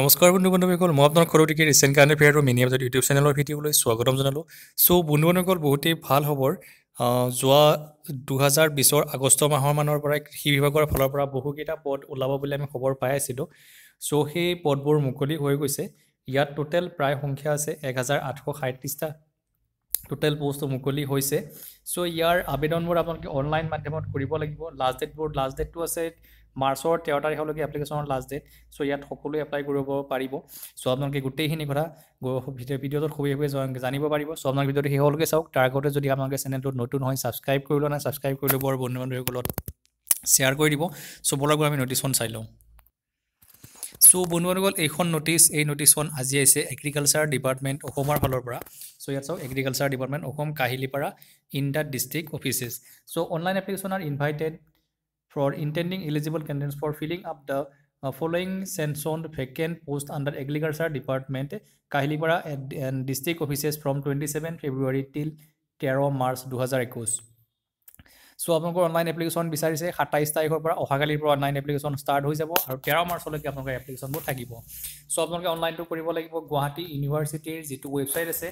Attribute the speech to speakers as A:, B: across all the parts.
A: নমস্কাৰ বন্ধু বান্ধৱীসকল মই আপোনাৰ সৰুটিকে ৰিচেণ্ট কাৰণে ফেয়াৰ আৰু মিনি আপডেট ইউটিউব চেনেলৰ ভিডিঅ'লৈ স্বাগতম জনালোঁ চ' বন্ধু বান্ধৱীসকল বহুতেই ভাল হ'ব যোৱা দুহেজাৰ বিছৰ আগষ্ট মাহৰ মানৰ পৰাই কৃষি বিভাগৰ ফালৰ পৰা বহুকেইটা পদ ওলাব বুলি আমি খবৰ পাই আছিলোঁ চ' সেই পদবোৰ মুকলি হৈ গৈছে ইয়াত টোটেল প্ৰায় সংখ্যা আছে এক হাজাৰ আঠশ সাঁত্ৰিছটা টোটেল পষ্ট মুকলি হৈছে চ' ইয়াৰ আবেদনবোৰ আপোনালোকে অনলাইন মাধ্যমত কৰিব লাগিব লাষ্ট ডেটবোৰ লাষ্ট ডেটটো আছে মাৰ্চৰ তেৰ তাৰিখলৈকে এপ্লিকেশ্যনৰ লাষ্ট ডেট চ' ইয়াত সকলোৱে এপ্লাই কৰিব পাৰিব চ' আপোনালোকে গোটেইখিনি কথা ভিডিঅ'টোত শুবে শুবে জানিব পাৰিব চ' আপোনালোকে ভিডিঅ'টো শেষলৈকে চাওক তাৰ আগতে যদি আপোনালোকে চেনেলটোত নতুন হয় ছাবস্ক্ৰাইব কৰি লোৱা নাই ছাবস্ক্ৰাইব কৰি ল'ব আৰু বন্ধু বান্ধৱীসকলত শ্বেয়াৰ কৰি দিব চ' বলাগৰ আমি নটিচখন চাই লওঁ চ' বন্ধু বান্ধৱীসকল এইখন নটিচ এই নটিচখন আজি আহিছে এগ্ৰিকালচাৰ ডিপাৰ্টমেণ্ট অসমৰ ফালৰ পৰা চ' ইয়াত চাওক agriculture department Assam Kahilipara in the district offices so' online application invited for intending eligible candidates for filling up the uh, following sanctioned vacant post under agriculture department kahilipara and district offices from 27 february till 13 march 2021 so' আপোনালোকৰ online application বিচাৰিছে সাতাইছ তাৰিখৰ পৰা অহাকালিৰ পৰা online application start হৈ যাব আৰু তেৰ মাৰ্চলৈকে আপোনালোকৰ এপ্লিকেশ্যনবোৰ থাকিব চ' আপোনালোকে অনলাইনটো কৰিব লাগিব গুৱাহাটী ইউনিভাৰ্চিটিৰ যিটো ৱেবছাইট আছে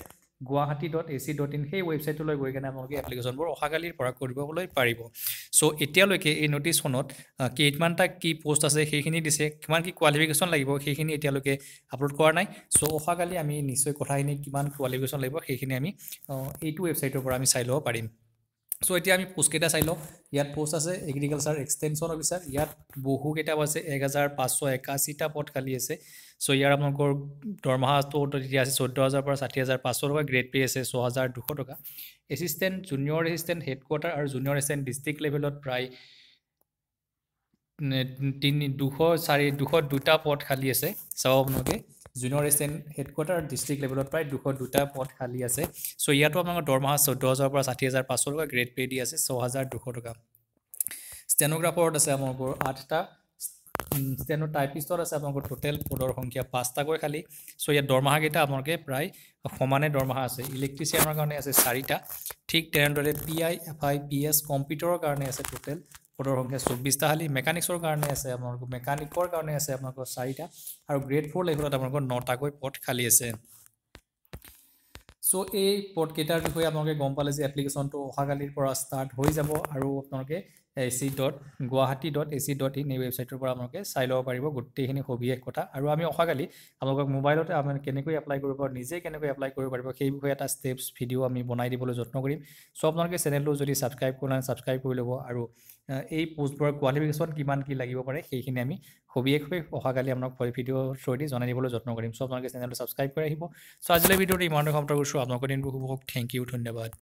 A: Guwahati dot A C dot in সেই ৱেবছাইটটোলৈ গৈ কেনে আপোনালোকে এপ্লিকেশ্যনবোৰ অহাকালিৰ পৰা কৰিবলৈ পাৰিব চ' এতিয়ালৈকে এই ন'টিছখনত কেইটমানটা কি পষ্ট আছে সেইখিনি দিছে কিমান কি কোৱালিফিকেশ্যন লাগিব সেইখিনি এতিয়ালৈকে আপলোড কৰা নাই চ' অহাকালি আমি নিশ্চয় কথাখিনি কিমান কোৱালিফিকেশ্যন লাগিব সেইখিনি আমি এইটো ৱেবছাইটৰ পৰা আমি চাই ল'ব পাৰিম সো এতিয়া আমি পোষ্টকেইটা চাই লওঁ ইয়াত পোষ্ট আছে এগ্ৰিকালচাৰ এক্সটেনশ্যন অফিচাৰ ইয়াত বহুকেইটা আছে এক হাজাৰ পাঁচশ একাশীটা পদ খালি আছে চ' ইয়াৰ আপোনালোকৰ দৰমহাটো এতিয়া আছে চৈধ্য হাজাৰ পৰা ষাঠি হাজাৰ পাঁচশ টকা গ্ৰেড পে' আছে ছহাজাৰ দুশ টকা এছিষ্টেণ্ট জুনিয়ৰ এছিষ্টেণ্ট হেডকোৱাৰ্টাৰ আৰু জুনিয়ৰ এছিষ্টেণ্ট ডিষ্ট্ৰিক্ট লেভেলত প্ৰায় তিনি দুশ চাৰি দুশ দুটা পদ খালি আছে চাব আপোনালোকে জুনিয়ৰ এছিয়ান হেডকোৱাৰ্টাৰ আৰু ডিষ্ট্ৰিক্ট লেভেলত প্ৰায় দুশ দুটা পদ খালী আছে চ' ইয়াতো আপোনালোকৰ দৰমহা চৈধ্য হাজাৰৰ পৰা ষাঠি হাজাৰ পাঁচশ টকা গ্ৰেড পে' দি আছে ছয় হাজাৰ দুশ টকা ষ্টেনোগ্ৰাফাৰত আছে আপোনালোকৰ আঠটা ষ্টেন টাইপিষ্টত আছে আপোনালোকৰ টোটেল পদৰ সংখ্যা পাঁচটাকৈ খালী চ' ইয়াত দৰমহাকেইটা আপোনালোকে প্ৰায় সমানে দৰমহা আছে ইলেক্ট্ৰিচিয়ানৰ কাৰণে আছে চাৰিটা ঠিক তেনেদৰে P I F I P S কম্পিউটাৰৰ কাৰণে আছে টোটেল কোডৰ সংখ্যা চৌব্বিছটা খালী মেকানিক্সৰ কাৰণে আছে আপোনালোকৰ মেকানিকৰ কাৰণে আছে আপোনালোকৰ চাৰিটা আৰু গ্ৰেড ফ'ৰ লাইফত আপোনালোকৰ নটাকৈ পথ খালী আছে চ' এই পথকেইটাৰ বিষয়ে আপোনালোকে গম পালে যে এপ্লিকেশ্যনটো অহাকালিৰ পৰা ষ্টাৰ্ট হৈ যাব আৰু আপোনালোকে A C dot Guwahati dot A C dot in এই ৱেবছাইটৰ পৰা আপোনালোকে চাই ল'ব পাৰিব গোটেইখিনি সবিশেষ কথা আৰু আমি অহাকালি আপোনালোকক মোবাইলতে আপোনালোকে কেনেকৈ এপ্লাই কৰিব পাৰিব নিজে কেনেকৈ এপ্লাই কৰিব পাৰিব সেই বিষয়ে এটা ষ্টেপছ ভিডিঅ' আমি বনাই দিবলৈ যত্ন কৰিম চ' আপোনালোকে চেনেলটো যদি ছাবস্ক্ৰাইব কৰা নাই ছাবস্ক্ৰাইব কৰি ল'ব আৰু এই পোষ্টবোৰৰ কোৱালিফিকেশ্যন কিমান কি লাগিব পাৰে সেইখিনি আমি সবিশেষভাৱে অহাকালি আপোনালোক ভিডিঅ'ৰ থ্ৰুৱেদি জনাই দিবলৈ যত্ন কৰিম চ' আপোনালোকে চেনেলটো ছাবস্ক্ৰাইব কৰি আহিব চ' আজিলৈ ভিডিঅ'টো ইমানতে সমাপ্ত কৰিছোঁ আপোনালোকৰ দিনটো শুভ হওক থেংক ইউ ধন্যবাদ